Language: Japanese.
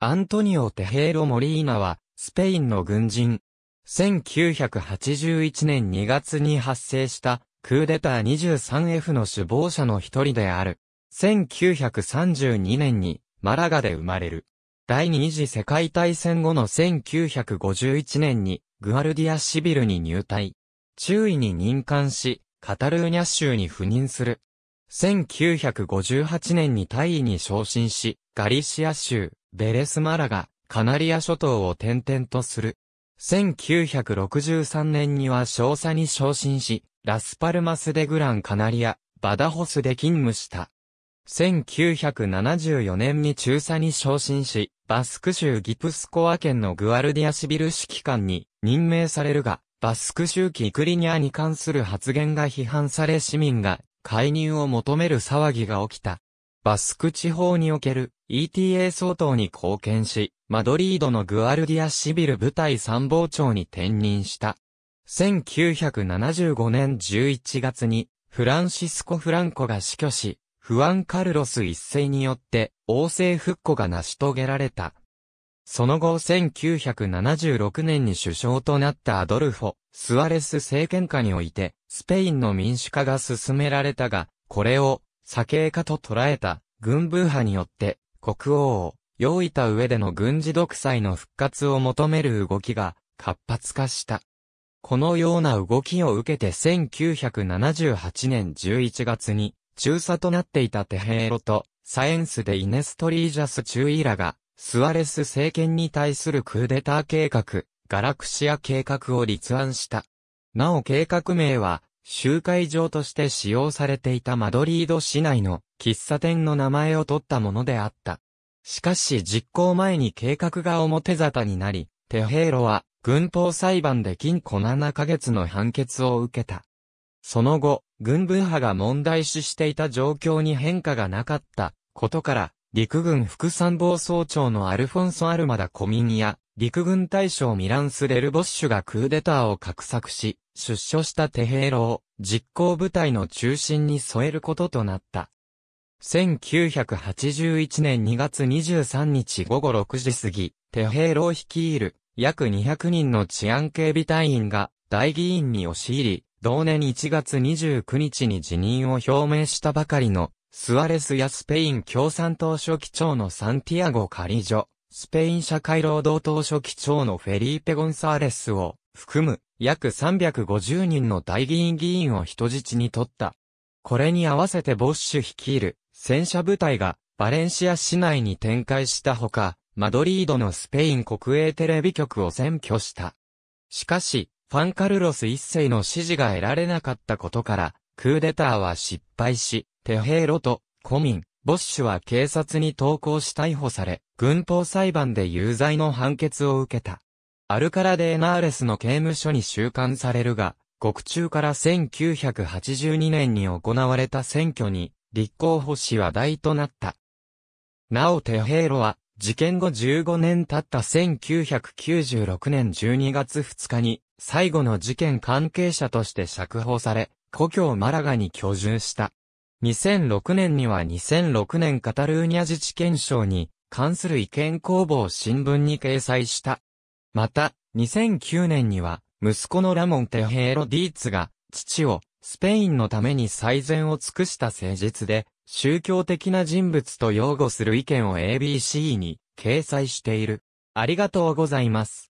アントニオ・テヘーロ・モリーナは、スペインの軍人。1981年2月に発生した、クーデター 23F の首謀者の一人である。1932年に、マラガで生まれる。第二次世界大戦後の1951年に、グアルディア・シビルに入隊。中尉に任官し、カタルーニャ州に赴任する。1958年に大尉に昇進し、ガリシア州、ベレスマラが、カナリア諸島を転々とする。1963年には少佐に昇進し、ラスパルマス・デ・グラン・カナリア、バダホスで勤務した。1974年に中佐に昇進し、バスク州ギプスコア県のグアルディアシビル指揮官に任命されるが、バスク州キクリニアに関する発言が批判され市民が介入を求める騒ぎが起きた。バスク地方における ETA 相当に貢献し、マドリードのグアルディアシビル部隊参謀長に転任した。1975年11月に、フランシスコ・フランコが死去し、フアン・カルロス一世によって、王政復古が成し遂げられた。その後1976年に首相となったアドルフォ、スアレス政権下において、スペインの民主化が進められたが、これを、左傾化と捉えた、軍部派によって、国王を、用いた上での軍事独裁の復活を求める動きが、活発化した。このような動きを受けて1978年11月に、中佐となっていたテヘーロと、サエンスでイネストリージャス中イラが、スアレス政権に対するクーデター計画、ガラクシア計画を立案した。なお計画名は、集会場として使用されていたマドリード市内の喫茶店の名前を取ったものであった。しかし実行前に計画が表沙汰になり、テヘイロは軍法裁判で禁錮7ヶ月の判決を受けた。その後、軍部派が問題視していた状況に変化がなかったことから、陸軍副参謀総長のアルフォンソ・アルマダ・コミニア、陸軍大将ミランス・レルボッシュがクーデターを画策し、出所したテヘーロを実行部隊の中心に添えることとなった。1981年2月23日午後6時過ぎ、テヘーロを率いる約200人の治安警備隊員が大議員に押し入り、同年1月29日に辞任を表明したばかりのスアレスやスペイン共産党書記長のサンティアゴ・カリジョ、スペイン社会労働党書記長のフェリーペ・ゴンサーレスを含む約350人の大議員議員を人質に取った。これに合わせてボッシュ率いる戦車部隊がバレンシア市内に展開したほか、マドリードのスペイン国営テレビ局を占拠した。しかし、ファンカルロス一世の支持が得られなかったことから、クーデターは失敗し、テヘーロと、コミン、ボッシュは警察に投降し逮捕され、軍法裁判で有罪の判決を受けた。アルカラデーナーレスの刑務所に収監されるが、獄中から1982年に行われた選挙に、立候補し話題となった。なおテヘイロは、事件後15年経った1996年12月2日に、最後の事件関係者として釈放され、故郷マラガに居住した。2006年には2006年カタルーニャ自治憲章に関する意見公募を新聞に掲載した。また、2009年には、息子のラモン・テヘーロ・ディーツが、父を、スペインのために最善を尽くした誠実で、宗教的な人物と擁護する意見を ABC に掲載している。ありがとうございます。